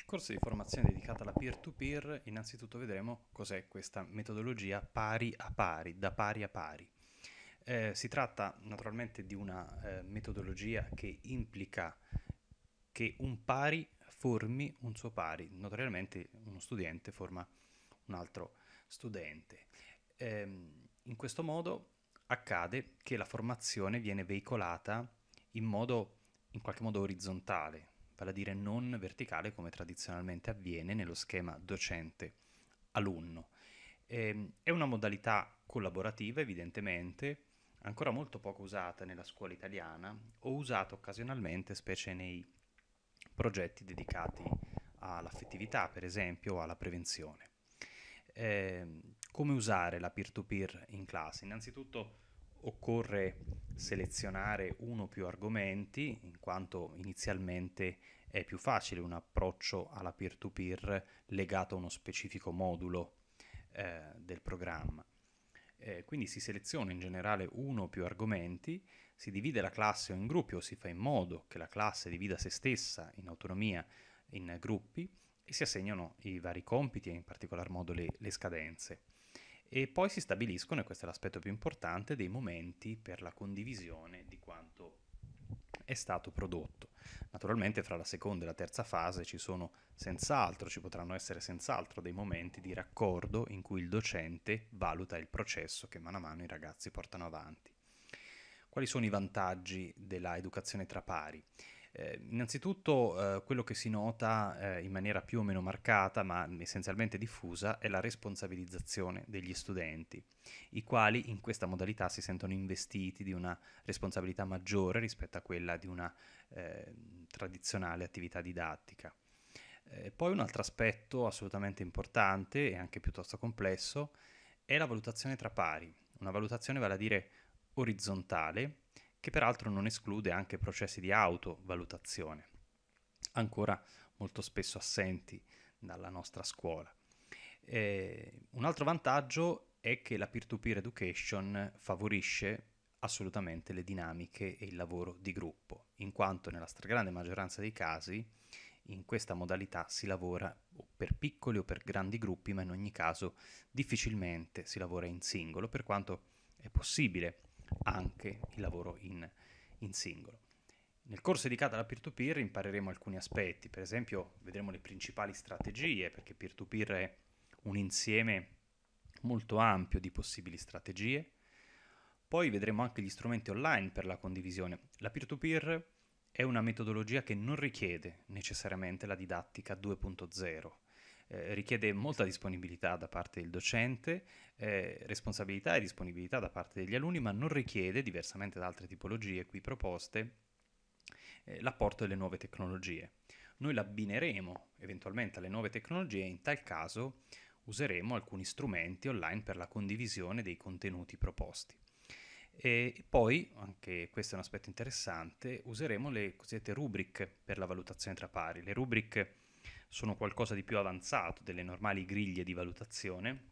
Nel corso di formazione dedicata alla peer-to-peer innanzitutto vedremo cos'è questa metodologia pari a pari, da pari a pari. Eh, si tratta naturalmente di una eh, metodologia che implica che un pari formi un suo pari, notoriamente uno studente forma un altro studente. Eh, in questo modo accade che la formazione viene veicolata in modo in qualche modo orizzontale, vale a dire non verticale come tradizionalmente avviene nello schema docente-alunno. Ehm, è una modalità collaborativa evidentemente, ancora molto poco usata nella scuola italiana o usata occasionalmente specie nei progetti dedicati all'affettività per esempio o alla prevenzione. Eh, come usare la peer-to-peer in classe? Innanzitutto occorre selezionare uno o più argomenti, in quanto inizialmente è più facile un approccio alla peer-to-peer legato a uno specifico modulo eh, del programma. Eh, quindi si seleziona in generale uno o più argomenti, si divide la classe o in gruppi o si fa in modo che la classe divida se stessa in autonomia in gruppi e si assegnano i vari compiti e in particolar modo le, le scadenze. E poi si stabiliscono, e questo è l'aspetto più importante, dei momenti per la condivisione di quanto è stato prodotto. Naturalmente fra la seconda e la terza fase ci sono senz'altro, ci potranno essere senz'altro dei momenti di raccordo in cui il docente valuta il processo che mano a mano i ragazzi portano avanti. Quali sono i vantaggi della educazione tra pari? Eh, innanzitutto eh, quello che si nota eh, in maniera più o meno marcata, ma essenzialmente diffusa, è la responsabilizzazione degli studenti, i quali in questa modalità si sentono investiti di una responsabilità maggiore rispetto a quella di una eh, tradizionale attività didattica. Eh, poi un altro aspetto assolutamente importante e anche piuttosto complesso è la valutazione tra pari. Una valutazione vale a dire orizzontale, che peraltro non esclude anche processi di autovalutazione, ancora molto spesso assenti dalla nostra scuola. Eh, un altro vantaggio è che la peer-to-peer education favorisce assolutamente le dinamiche e il lavoro di gruppo, in quanto nella stragrande maggioranza dei casi in questa modalità si lavora per piccoli o per grandi gruppi, ma in ogni caso difficilmente si lavora in singolo, per quanto è possibile anche il lavoro in, in singolo. Nel corso dedicato alla peer-to-peer impareremo alcuni aspetti, per esempio vedremo le principali strategie, perché peer-to-peer è un insieme molto ampio di possibili strategie. Poi vedremo anche gli strumenti online per la condivisione. La peer-to-peer è una metodologia che non richiede necessariamente la didattica 2.0 eh, richiede molta disponibilità da parte del docente, eh, responsabilità e disponibilità da parte degli alunni, ma non richiede, diversamente da altre tipologie qui proposte, eh, l'apporto delle nuove tecnologie. Noi l'abbineremo eventualmente alle nuove tecnologie e in tal caso useremo alcuni strumenti online per la condivisione dei contenuti proposti. E poi, anche questo è un aspetto interessante, useremo le cosiddette rubric per la valutazione tra pari. Le rubric sono qualcosa di più avanzato delle normali griglie di valutazione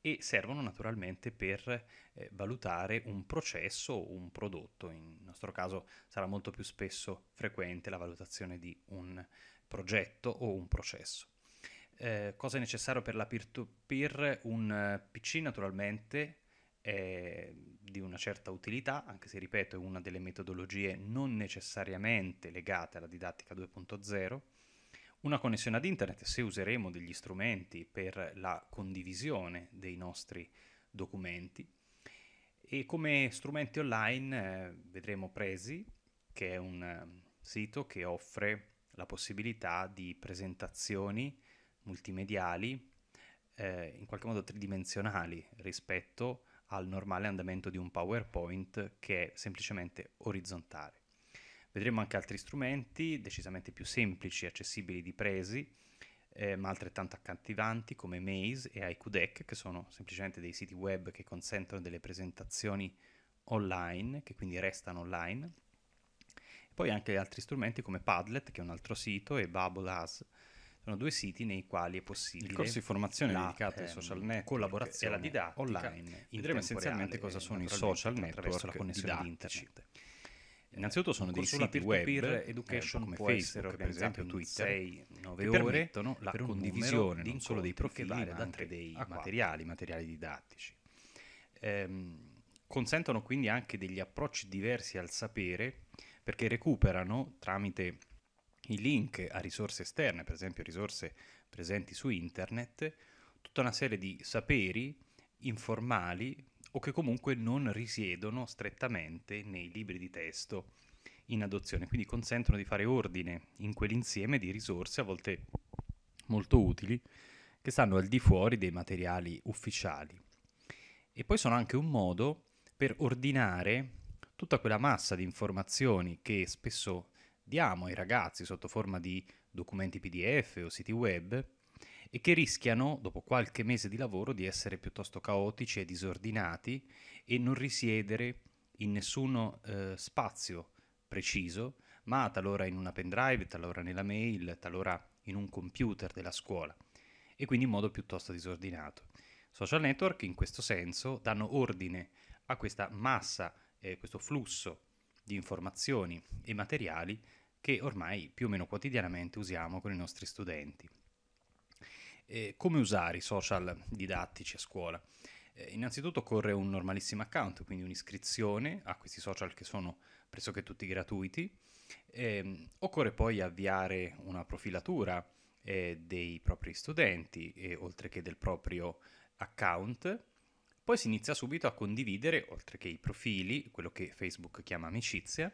e servono naturalmente per eh, valutare un processo o un prodotto. In nostro caso sarà molto più spesso frequente la valutazione di un progetto o un processo. Eh, cosa è necessario per la peer-to-peer? Un PC naturalmente è di una certa utilità, anche se ripeto è una delle metodologie non necessariamente legate alla didattica 2.0 una connessione ad internet, se useremo degli strumenti per la condivisione dei nostri documenti, e come strumenti online eh, vedremo Presi, che è un ehm, sito che offre la possibilità di presentazioni multimediali, eh, in qualche modo tridimensionali rispetto al normale andamento di un PowerPoint che è semplicemente orizzontale. Vedremo anche altri strumenti decisamente più semplici e accessibili di presi, eh, ma altrettanto accattivanti come Maze e iQDeck, che sono semplicemente dei siti web che consentono delle presentazioni online, che quindi restano online. E poi anche altri strumenti come Padlet, che è un altro sito, e Bubble Has. Sono due siti nei quali è possibile. Il corso di formazione la, dedicato ai ehm, social network, collaborazione e alla didattica online. Vedremo essenzialmente cosa sono i social network attraverso la connessione didattici. di internet. Innanzitutto sono dei siti web peer eh, education eh, come Facebook, per esempio Twitter, 6, che permettono la per condivisione non solo dei profili ma anche dei materiali, materiali didattici. Ehm, consentono quindi anche degli approcci diversi al sapere perché recuperano tramite i link a risorse esterne, per esempio risorse presenti su internet, tutta una serie di saperi informali o che comunque non risiedono strettamente nei libri di testo in adozione, quindi consentono di fare ordine in quell'insieme di risorse a volte molto utili che stanno al di fuori dei materiali ufficiali. E poi sono anche un modo per ordinare tutta quella massa di informazioni che spesso diamo ai ragazzi sotto forma di documenti PDF o siti web e che rischiano, dopo qualche mese di lavoro, di essere piuttosto caotici e disordinati e non risiedere in nessuno eh, spazio preciso, ma talora in una pendrive, talora nella mail, talora in un computer della scuola e quindi in modo piuttosto disordinato. Social network in questo senso danno ordine a questa massa, eh, questo flusso di informazioni e materiali che ormai più o meno quotidianamente usiamo con i nostri studenti. Eh, come usare i social didattici a scuola? Eh, innanzitutto occorre un normalissimo account, quindi un'iscrizione a questi social che sono pressoché tutti gratuiti. Eh, occorre poi avviare una profilatura eh, dei propri studenti, oltre che del proprio account. Poi si inizia subito a condividere, oltre che i profili, quello che Facebook chiama amicizia,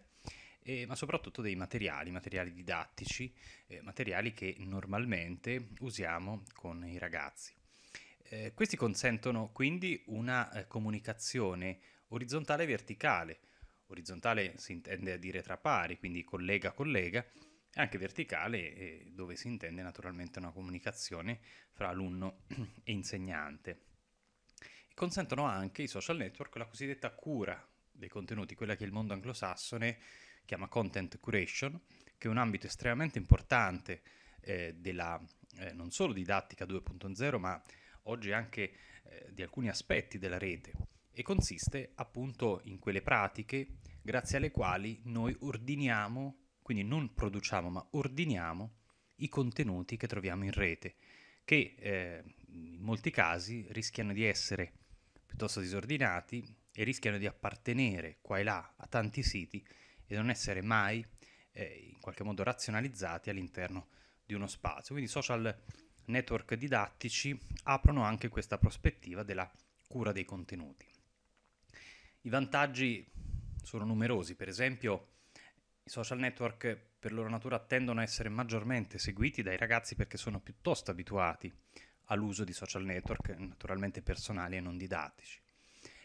eh, ma soprattutto dei materiali, materiali didattici, eh, materiali che normalmente usiamo con i ragazzi. Eh, questi consentono quindi una eh, comunicazione orizzontale e verticale. Orizzontale si intende a dire tra pari, quindi collega collega, e anche verticale eh, dove si intende naturalmente una comunicazione fra alunno e insegnante. Consentono anche i social network la cosiddetta cura dei contenuti, quella che il mondo anglosassone chiama content curation, che è un ambito estremamente importante eh, della eh, non solo didattica 2.0, ma oggi anche eh, di alcuni aspetti della rete e consiste appunto in quelle pratiche grazie alle quali noi ordiniamo, quindi non produciamo, ma ordiniamo i contenuti che troviamo in rete, che eh, in molti casi rischiano di essere piuttosto disordinati e rischiano di appartenere qua e là a tanti siti e non essere mai eh, in qualche modo razionalizzati all'interno di uno spazio. Quindi i social network didattici aprono anche questa prospettiva della cura dei contenuti. I vantaggi sono numerosi, per esempio i social network per loro natura tendono a essere maggiormente seguiti dai ragazzi perché sono piuttosto abituati all'uso di social network naturalmente personali e non didattici.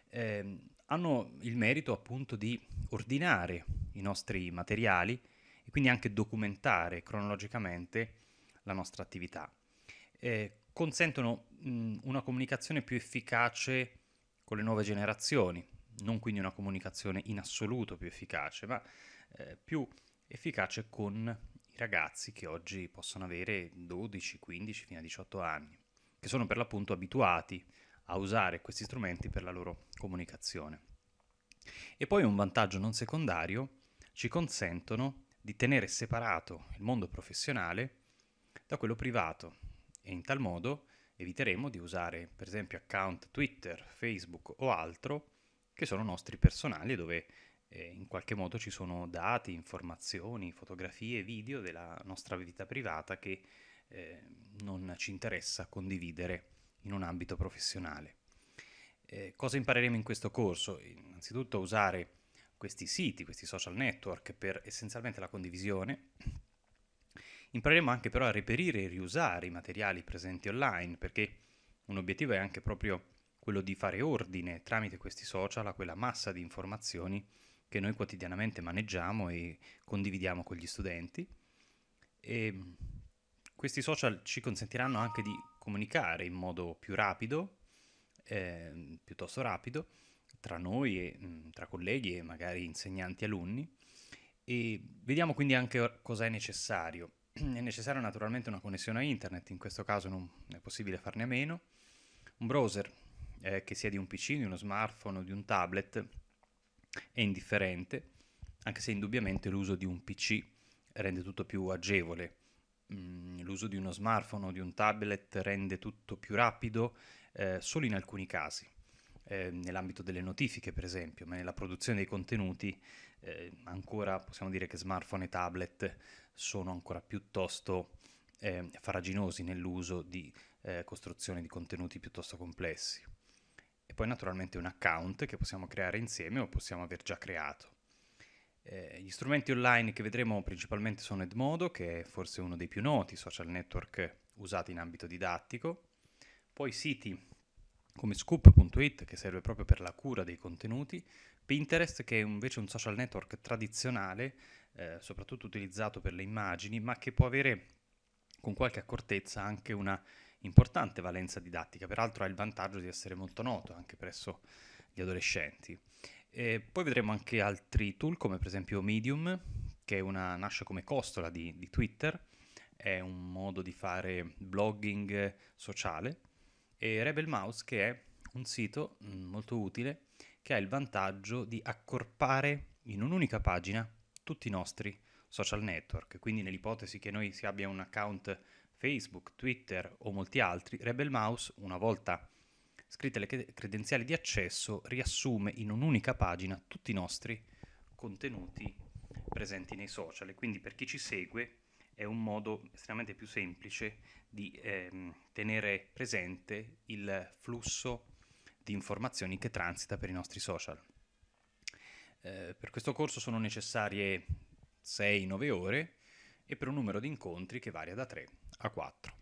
Eh, hanno il merito appunto di ordinare i nostri materiali e quindi anche documentare cronologicamente la nostra attività. Eh, consentono mh, una comunicazione più efficace con le nuove generazioni, non quindi una comunicazione in assoluto più efficace, ma eh, più efficace con i ragazzi che oggi possono avere 12, 15, fino a 18 anni, che sono per l'appunto abituati a usare questi strumenti per la loro comunicazione. E poi un vantaggio non secondario, ci consentono di tenere separato il mondo professionale da quello privato e in tal modo eviteremo di usare per esempio account Twitter, Facebook o altro che sono nostri personali dove eh, in qualche modo ci sono dati, informazioni, fotografie, video della nostra vita privata che eh, non ci interessa condividere in un ambito professionale. Eh, cosa impareremo in questo corso? Innanzitutto usare questi siti, questi social network per essenzialmente la condivisione. Impareremo anche però a reperire e riusare i materiali presenti online perché un obiettivo è anche proprio quello di fare ordine tramite questi social a quella massa di informazioni che noi quotidianamente maneggiamo e condividiamo con gli studenti. E ehm, questi social ci consentiranno anche di comunicare in modo più rapido, eh, piuttosto rapido, tra noi, e, mh, mm, tra colleghi e magari insegnanti e alunni. E vediamo quindi anche cosa è necessario. È necessaria naturalmente una connessione a internet, in questo caso non è possibile farne a meno, un browser eh, che sia di un PC, di uno smartphone o di un tablet è indifferente, anche se indubbiamente l'uso di un PC rende tutto più agevole l'uso di uno smartphone o di un tablet rende tutto più rapido eh, solo in alcuni casi. Eh, nell'ambito delle notifiche, per esempio, ma nella produzione dei contenuti eh, ancora possiamo dire che smartphone e tablet sono ancora piuttosto eh, faraginosi nell'uso di eh, costruzione di contenuti piuttosto complessi. E poi naturalmente un account che possiamo creare insieme o possiamo aver già creato. Eh, gli strumenti online che vedremo principalmente sono Edmodo, che è forse uno dei più noti social network usati in ambito didattico, poi siti come scoop.it che serve proprio per la cura dei contenuti, Pinterest che è invece un social network tradizionale, eh, soprattutto utilizzato per le immagini, ma che può avere con qualche accortezza anche una importante valenza didattica, peraltro ha il vantaggio di essere molto noto anche presso gli adolescenti. E poi vedremo anche altri tool come per esempio Medium, che una, nasce come costola di, di Twitter, è un modo di fare blogging sociale, e Rebel Mouse che è un sito mm, molto utile che ha il vantaggio di accorpare in un'unica pagina tutti i nostri social network, quindi nell'ipotesi che noi si abbia un account Facebook, Twitter o molti altri, Rebel Mouse una volta scritte le credenziali di accesso, riassume in un'unica pagina tutti i nostri contenuti presenti nei social. quindi per chi ci segue è un modo estremamente più semplice di ehm, tenere presente il flusso di informazioni che transita per i nostri social. Eh, per questo corso sono necessarie 6-9 ore e per un numero di incontri che varia da 3 a 4.